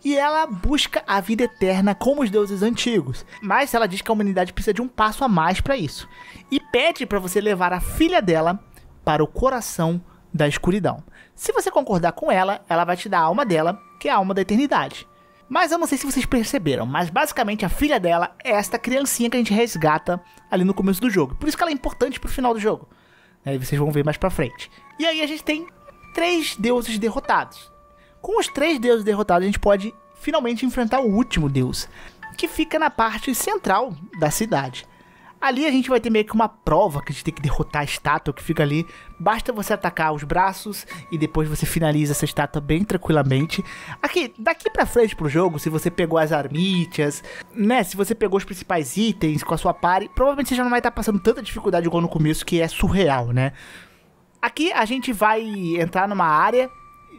e ela busca a vida eterna como os deuses antigos. Mas ela diz que a humanidade precisa de um passo a mais para isso e pede para você levar a filha dela para o coração da escuridão. Se você concordar com ela, ela vai te dar a alma dela, que é a alma da eternidade. Mas eu não sei se vocês perceberam, mas basicamente a filha dela é esta criancinha que a gente resgata ali no começo do jogo. Por isso que ela é importante pro final do jogo. Aí né, vocês vão ver mais pra frente. E aí a gente tem três deuses derrotados. Com os três deuses derrotados, a gente pode finalmente enfrentar o último deus, que fica na parte central da cidade. Ali a gente vai ter meio que uma prova que a gente tem que derrotar a estátua que fica ali. Basta você atacar os braços e depois você finaliza essa estátua bem tranquilamente. Aqui, daqui para frente pro jogo, se você pegou as armítias, né, se você pegou os principais itens com a sua pare, provavelmente você já não vai estar tá passando tanta dificuldade igual no começo, que é surreal, né? Aqui a gente vai entrar numa área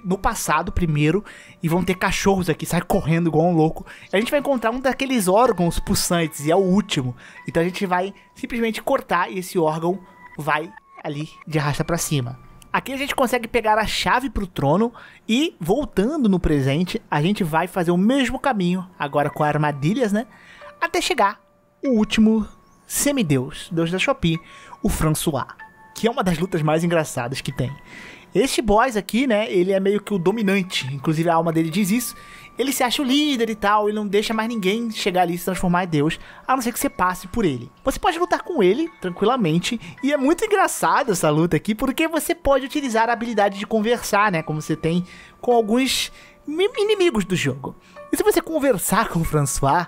no passado primeiro e vão ter cachorros aqui, sai correndo igual um louco. a gente vai encontrar um daqueles órgãos pulsantes e é o último. Então a gente vai simplesmente cortar e esse órgão vai ali de arrasta para cima. Aqui a gente consegue pegar a chave para o trono e voltando no presente, a gente vai fazer o mesmo caminho agora com armadilhas, né? Até chegar o último semideus, deus da Shopee, o François, que é uma das lutas mais engraçadas que tem. Este boss aqui, né, ele é meio que o dominante, inclusive a alma dele diz isso. Ele se acha o líder e tal, ele não deixa mais ninguém chegar ali e se transformar em Deus, a não ser que você passe por ele. Você pode lutar com ele tranquilamente, e é muito engraçado essa luta aqui, porque você pode utilizar a habilidade de conversar, né, como você tem com alguns inimigos do jogo. E se você conversar com o François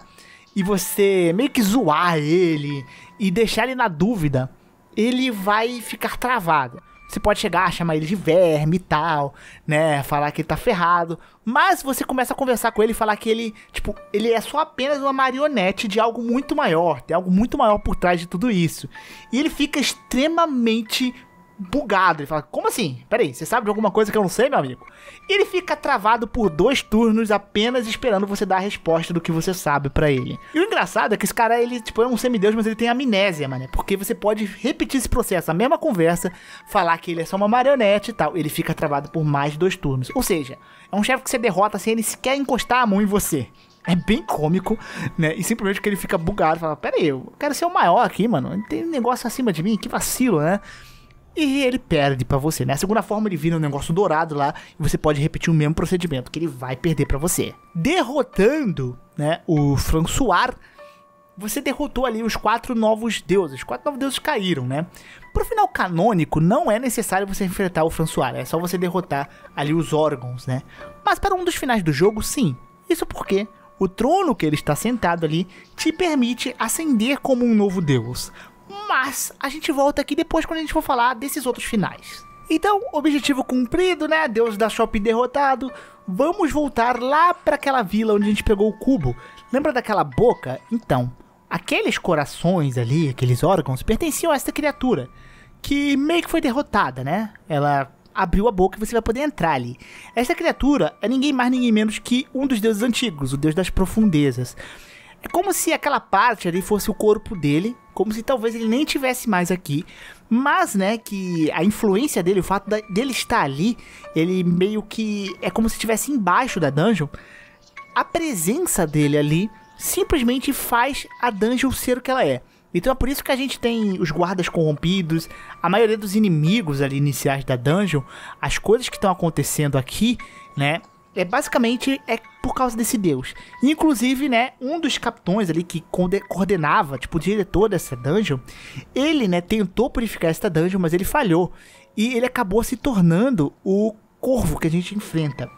e você meio que zoar ele e deixar ele na dúvida, ele vai ficar travado. Você pode chegar, chamar ele de verme e tal, né? Falar que ele tá ferrado. Mas você começa a conversar com ele e falar que ele, tipo, ele é só apenas uma marionete de algo muito maior. Tem algo muito maior por trás de tudo isso. E ele fica extremamente bugado. Ele fala, como assim? Peraí, você sabe de alguma coisa que eu não sei, meu amigo? E ele fica travado por dois turnos apenas esperando você dar a resposta do que você sabe para ele. E o engraçado é que esse cara, ele tipo, é um semideus, mas ele tem amnésia, mano. Porque você pode repetir esse processo, a mesma conversa, falar que ele é só uma marionete e tal. Ele fica travado por mais dois turnos. Ou seja, é um chefe que você derrota sem ele sequer encostar a mão em você. É bem cômico, né? E simplesmente que ele fica bugado, fala, peraí, eu quero ser o maior aqui, mano. Tem um negócio acima de mim, que vacilo, né? e ele perde para você, né? segunda forma ele vira é um negócio dourado lá e você pode repetir o mesmo procedimento que ele vai perder para você. Derrotando, né, o François, você derrotou ali os quatro novos deuses. Os quatro novos deuses caíram, né? Pro final canônico, não é necessário você enfrentar o François, né? é só você derrotar ali os órgãos, né? Mas para um dos finais do jogo, sim. Isso porque o trono que ele está sentado ali te permite ascender como um novo deus. Mas a gente volta aqui depois quando a gente for falar desses outros finais. Então, objetivo cumprido, né? Deus da Shopping derrotado. Vamos voltar lá para aquela vila onde a gente pegou o cubo. Lembra daquela boca? Então, aqueles corações ali, aqueles órgãos, pertenciam a essa criatura. Que meio que foi derrotada, né? Ela abriu a boca e você vai poder entrar ali. Essa criatura é ninguém mais, ninguém menos que um dos deuses antigos, o deus das profundezas. É como se aquela parte ali fosse o corpo dele, como se talvez ele nem tivesse mais aqui, mas né, que a influência dele, o fato da, dele estar ali, ele meio que é como se estivesse embaixo da dungeon. A presença dele ali simplesmente faz a dungeon ser o que ela é. Então é por isso que a gente tem os guardas corrompidos, a maioria dos inimigos ali iniciais da dungeon, as coisas que estão acontecendo aqui, né? é basicamente é por causa desse deus. Inclusive, né, um dos capitões ali que coordenava, tipo, o diretor dessa dungeon, ele, né, tentou purificar essa dungeon, mas ele falhou. E ele acabou se tornando o corvo que a gente enfrenta.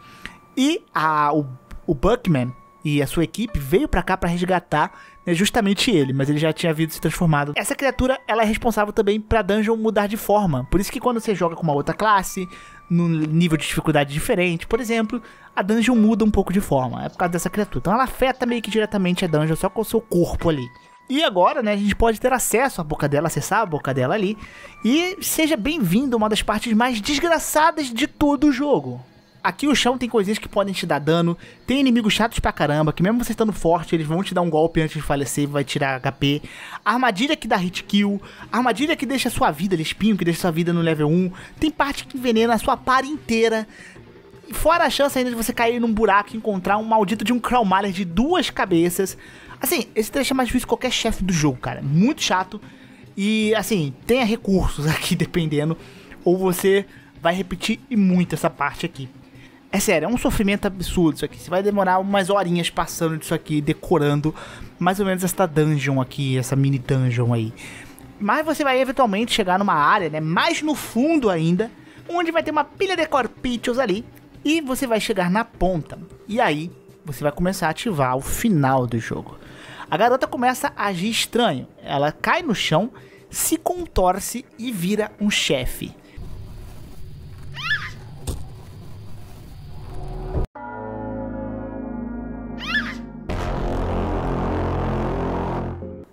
E a, o, o Buckman e a sua equipe veio para cá para resgatar né, justamente ele, mas ele já tinha havido se transformado. Essa criatura, ela é responsável também pra dungeon mudar de forma. Por isso que quando você joga com uma outra classe, num nível de dificuldade diferente, por exemplo, a dungeon muda um pouco de forma. É por causa dessa criatura. Então ela afeta meio que diretamente a dungeon, só com o seu corpo ali. E agora, né, a gente pode ter acesso à boca dela, acessar a boca dela ali. E seja bem-vindo uma das partes mais desgraçadas de todo o jogo. Aqui o chão tem coisinhas que podem te dar dano, tem inimigos chatos pra caramba, que mesmo você estando forte, eles vão te dar um golpe antes de falecer e vai tirar HP. Armadilha que dá hit kill, armadilha que deixa sua vida, espinho que deixa sua vida no level 1. Tem parte que envenena a sua par inteira fora a chance ainda de você cair num buraco e encontrar um maldito de um Crawler de duas cabeças. Assim, esse trecho é mais difícil que qualquer chefe do jogo, cara. Muito chato. E, assim, tenha recursos aqui, dependendo. Ou você vai repetir e muito essa parte aqui. É sério, é um sofrimento absurdo isso aqui. Você vai demorar umas horinhas passando disso aqui, decorando mais ou menos esta dungeon aqui, essa mini dungeon aí. Mas você vai eventualmente chegar numa área, né, mais no fundo ainda, onde vai ter uma pilha de corpichos ali, e você vai chegar na ponta. E aí você vai começar a ativar o final do jogo. A garota começa a agir estranho. Ela cai no chão, se contorce e vira um chefe.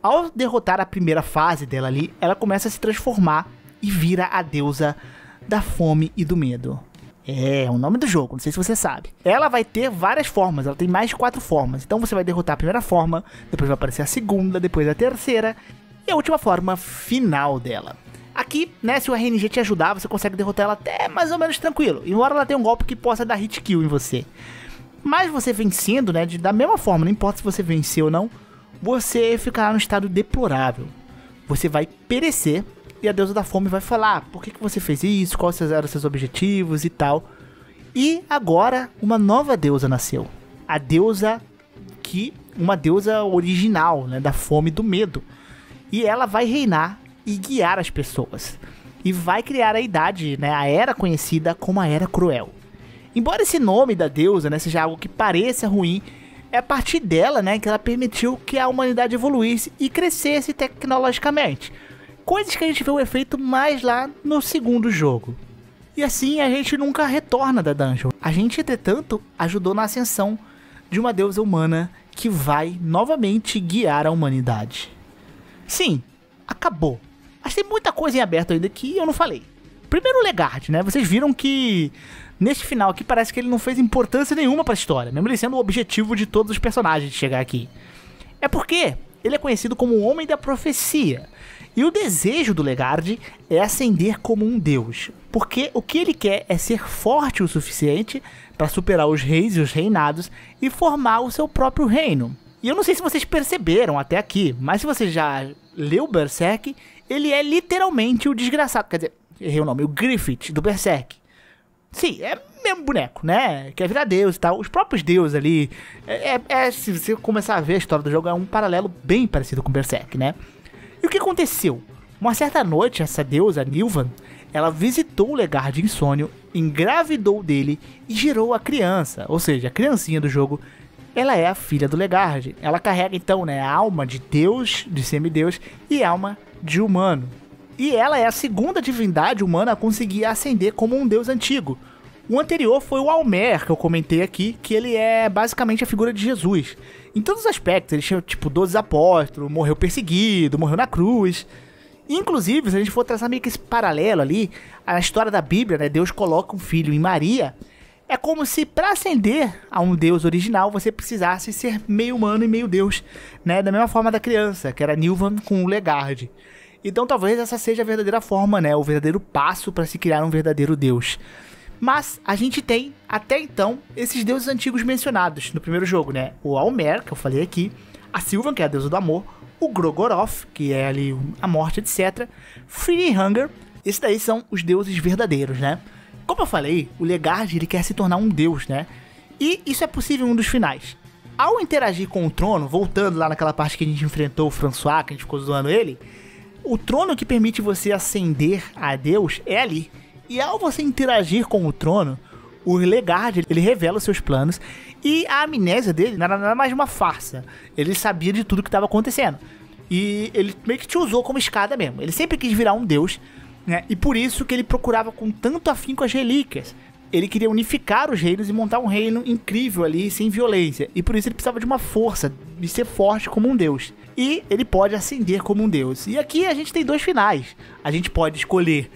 Ao derrotar a primeira fase dela ali, ela começa a se transformar e vira a deusa da fome e do medo. É, é, o nome do jogo, não sei se você sabe. Ela vai ter várias formas, ela tem mais de quatro formas. Então você vai derrotar a primeira forma, depois vai aparecer a segunda, depois a terceira e a última forma final dela. Aqui, né, se o RNG te ajudar, você consegue derrotar ela até mais ou menos tranquilo, embora ela tenha um golpe que possa dar hit kill em você. Mas você vencendo, né, de, da mesma forma, não importa se você venceu ou não, você ficará num estado deplorável. Você vai perecer e a deusa da fome vai falar ah, por que, que você fez isso, quais eram seus objetivos e tal. E agora uma nova deusa nasceu. A deusa que. Uma deusa original, né? Da fome e do medo. E ela vai reinar e guiar as pessoas. E vai criar a idade, né? A era conhecida como a Era Cruel. Embora esse nome da deusa né, seja algo que pareça ruim, é a partir dela né, que ela permitiu que a humanidade evoluísse e crescesse tecnologicamente coisas que a gente vê o efeito mais lá no segundo jogo. E assim a gente nunca retorna da dungeon. A gente, entretanto, ajudou na ascensão de uma deusa humana que vai novamente guiar a humanidade. Sim, acabou. Mas tem muita coisa em aberto ainda que eu não falei. Primeiro o Legard, né? Vocês viram que neste final aqui parece que ele não fez importância nenhuma para a história, mesmo ele sendo o objetivo de todos os personagens de chegar aqui. É porque ele é conhecido como o Homem da Profecia. E o desejo do Legarde é ascender como um deus, porque o que ele quer é ser forte o suficiente para superar os reis e os reinados e formar o seu próprio reino. E eu não sei se vocês perceberam até aqui, mas se você já leu Berserk, ele é literalmente o desgraçado, quer dizer, errei o nome, o Griffith do Berserk. Sim, é mesmo boneco, né? Quer é virar deus e tal. Os próprios deuses ali. É, é, é, se você começar a ver a história do jogo, é um paralelo bem parecido com Berserk, né? E o que aconteceu? Uma certa noite, essa deusa, Nilvan, ela visitou o legar de insônio, engravidou dele e gerou a criança, ou seja, a criancinha do jogo. Ela é a filha do Legarde. Ela carrega então né, a alma de Deus, de semideus, e alma de humano. E ela é a segunda divindade humana a conseguir ascender como um deus antigo. O anterior foi o Almer, que eu comentei aqui, que ele é basicamente a figura de Jesus em todos os aspectos. Ele tinha, tipo, 12 apóstolos, morreu perseguido, morreu na cruz. Inclusive, se a gente for traçar meio que esse paralelo ali, a história da Bíblia, né? Deus coloca um filho em Maria. É como se para ascender a um Deus original você precisasse ser meio humano e meio Deus, né? Da mesma forma da criança, que era Nilvan com o Legard. Então talvez essa seja a verdadeira forma, né? O verdadeiro passo para se criar um verdadeiro Deus. Mas a gente tem, até então, esses deuses antigos mencionados no primeiro jogo, né? O Almer, que eu falei aqui, a Sylvan, que é a deusa do amor, o Grogoroth, que é ali a morte, etc. Free-Hunger, esses daí são os deuses verdadeiros, né? Como eu falei, o Legard ele quer se tornar um deus, né? E isso é possível em um dos finais. Ao interagir com o trono, voltando lá naquela parte que a gente enfrentou o François, que a gente ficou zoando ele, o trono que permite você ascender a Deus é ali. E ao você interagir com o trono, o Legard ele revela os seus planos e a amnésia dele não era nada mais uma farsa. Ele sabia de tudo que estava acontecendo. E ele meio que te usou como escada mesmo. Ele sempre quis virar um deus, né? E por isso que ele procurava com tanto afinco as relíquias. Ele queria unificar os reinos e montar um reino incrível ali, sem violência. E por isso ele precisava de uma força, de ser forte como um deus. E ele pode ascender como um deus. E aqui a gente tem dois finais. A gente pode escolher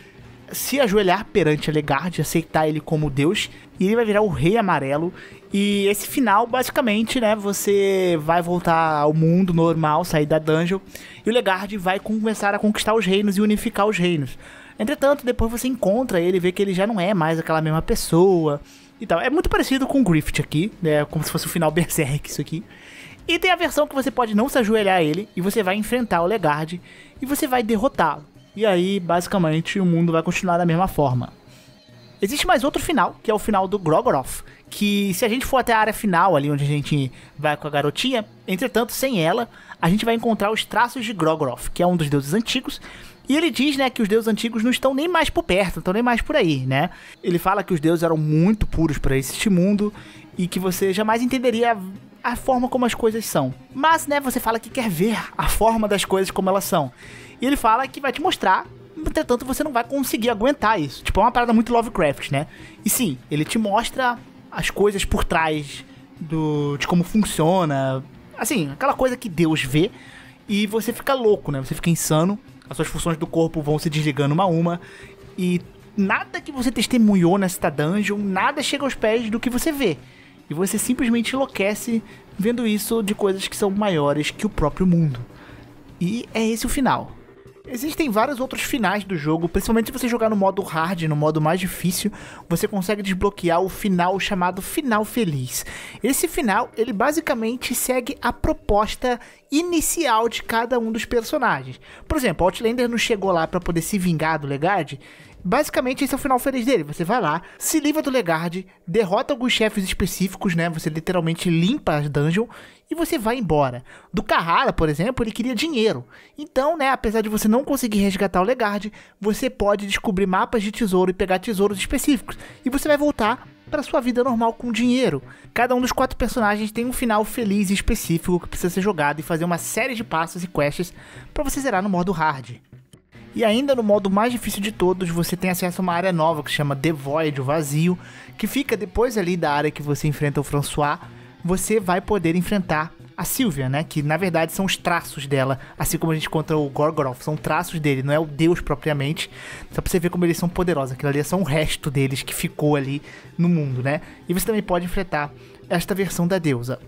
se ajoelhar perante Alegard, aceitar ele como Deus, e ele vai virar o Rei Amarelo. E esse final, basicamente, né, você vai voltar ao mundo normal, sair da dungeon, e o Legard vai começar a conquistar os reinos e unificar os reinos. Entretanto, depois você encontra ele, vê que ele já não é mais aquela mesma pessoa e tal. É muito parecido com o Griffith aqui, né, como se fosse o final Berserk isso aqui. E tem a versão que você pode não se ajoelhar a ele, e você vai enfrentar o Legard, e você vai derrotá-lo. E aí, basicamente, o mundo vai continuar da mesma forma. Existe mais outro final, que é o final do Grogoroth. Que se a gente for até a área final, ali onde a gente vai com a garotinha, entretanto, sem ela, a gente vai encontrar os traços de Grogoroth, que é um dos deuses antigos. E ele diz, né, que os deuses antigos não estão nem mais por perto, não estão nem mais por aí, né? Ele fala que os deuses eram muito puros para este mundo e que você jamais entenderia a, a forma como as coisas são. Mas, né, você fala que quer ver a forma das coisas como elas são. E ele fala que vai te mostrar entretanto você não vai conseguir aguentar isso. Tipo, é uma parada muito Lovecraft, né? E sim, ele te mostra as coisas por trás do de como funciona, assim, aquela coisa que Deus vê e você fica louco, né? Você fica insano, as suas funções do corpo vão se desligando uma a uma e nada que você testemunhou nessa dungeon, nada chega aos pés do que você vê. E você simplesmente enlouquece vendo isso de coisas que são maiores que o próprio mundo. E é esse o final. Existem vários outros finais do jogo, principalmente se você jogar no modo hard, no modo mais difícil, você consegue desbloquear o final chamado final feliz. Esse final, ele basicamente segue a proposta inicial de cada um dos personagens. Por exemplo, Outlander não chegou lá para poder se vingar do Legade Basicamente, esse é o final feliz dele. Você vai lá, se livra do Legard, derrota alguns chefes específicos, né? Você literalmente limpa as dungeon e você vai embora. Do Carrara, por exemplo, ele queria dinheiro. Então, né, apesar de você não conseguir resgatar o Legard, você pode descobrir mapas de tesouro e pegar tesouros específicos. E você vai voltar para sua vida normal com dinheiro. Cada um dos quatro personagens tem um final feliz e específico que precisa ser jogado e fazer uma série de passos e quests para você zerar no modo hard. E ainda no modo mais difícil de todos, você tem acesso a uma área nova que se chama The Void, o vazio, que fica depois ali da área que você enfrenta o François. Você vai poder enfrentar a Sylvia, né? Que na verdade são os traços dela, assim como a gente contra o Gorgoroth, são traços dele, não é o deus propriamente. Só pra você ver como eles são poderosos, aquilo ali é só um resto deles que ficou ali no mundo, né? E você também pode enfrentar esta versão da deusa.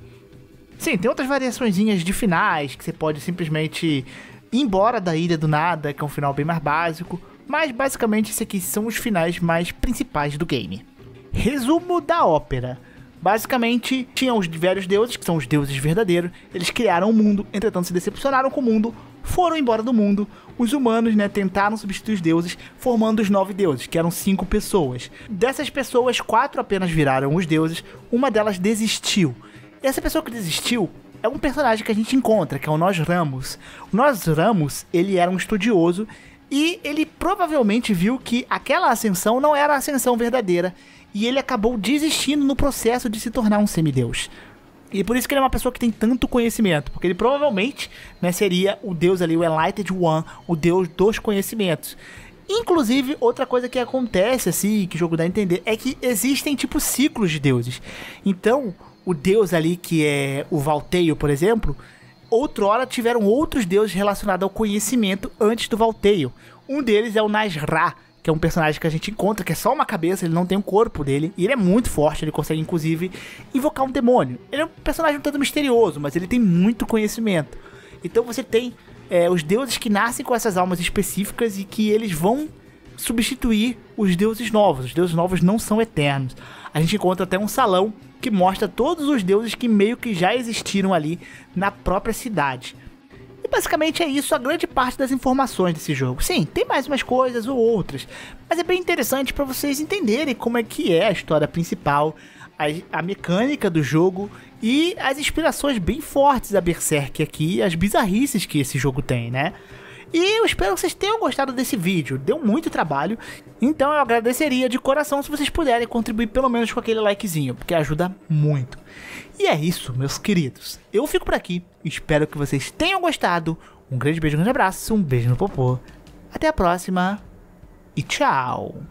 Sim, tem outras variaçõezinhas de finais que você pode simplesmente embora da Ilha do Nada, que é um final bem mais básico, mas basicamente esses aqui são os finais mais principais do game. Resumo da ópera. Basicamente, tinham os velhos deuses, que são os deuses verdadeiros, eles criaram o um mundo, entretanto se decepcionaram com o mundo, foram embora do mundo. Os humanos, né, tentaram substituir os deuses, formando os nove deuses, que eram cinco pessoas. Dessas pessoas, quatro apenas viraram os deuses, uma delas desistiu. Essa pessoa que desistiu é um personagem que a gente encontra, que é o Nós Ramos. O Nós Ramos, ele era um estudioso e ele provavelmente viu que aquela ascensão não era a ascensão verdadeira e ele acabou desistindo no processo de se tornar um semideus. E por isso que ele é uma pessoa que tem tanto conhecimento, porque ele provavelmente né, seria o deus ali, o Enlightened One, o deus dos conhecimentos. Inclusive, outra coisa que acontece, assim, que o jogo dá a entender, é que existem, tipo, ciclos de deuses. Então, o deus ali que é o Valteio, por exemplo, outrora tiveram outros deuses relacionados ao conhecimento antes do Valteio. Um deles é o Nasra, que é um personagem que a gente encontra, que é só uma cabeça, ele não tem um corpo dele, e ele é muito forte, ele consegue inclusive invocar um demônio. Ele é um personagem um tanto misterioso, mas ele tem muito conhecimento. Então você tem é, os deuses que nascem com essas almas específicas e que eles vão substituir os deuses novos. Os deuses novos não são eternos. A gente encontra até um salão que mostra todos os deuses que meio que já existiram ali na própria cidade. E basicamente é isso a grande parte das informações desse jogo. Sim, tem mais umas coisas ou outras, mas é bem interessante para vocês entenderem como é que é a história principal, a, a, mecânica do jogo e as inspirações bem fortes da Berserk aqui, as bizarrices que esse jogo tem, né? E eu espero que vocês tenham gostado desse vídeo, deu muito trabalho, então eu agradeceria de coração se vocês puderem contribuir pelo menos com aquele likezinho, porque ajuda muito. E é isso, meus queridos. Eu fico por aqui, espero que vocês tenham gostado. Um grande beijo, um grande abraço, um beijo no popô. Até a próxima e tchau!